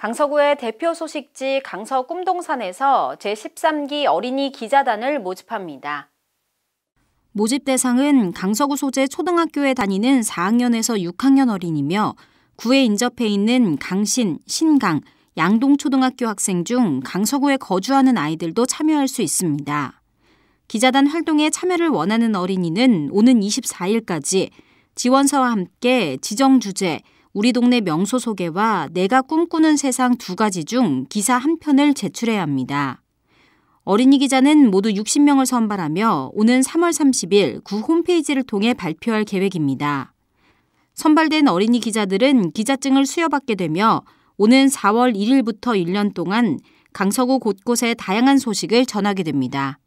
강서구의 대표 소식지 강서 꿈동산에서 제13기 어린이 기자단을 모집합니다. 모집 대상은 강서구 소재 초등학교에 다니는 4학년에서 6학년 어린이며 구에 인접해 있는 강신, 신강, 양동초등학교 학생 중 강서구에 거주하는 아이들도 참여할 수 있습니다. 기자단 활동에 참여를 원하는 어린이는 오는 24일까지 지원서와 함께 지정 주제, 우리 동네 명소 소개와 내가 꿈꾸는 세상 두 가지 중 기사 한 편을 제출해야 합니다. 어린이 기자는 모두 60명을 선발하며 오는 3월 30일 구 홈페이지를 통해 발표할 계획입니다. 선발된 어린이 기자들은 기자증을 수여받게 되며 오는 4월 1일부터 1년 동안 강서구 곳곳에 다양한 소식을 전하게 됩니다.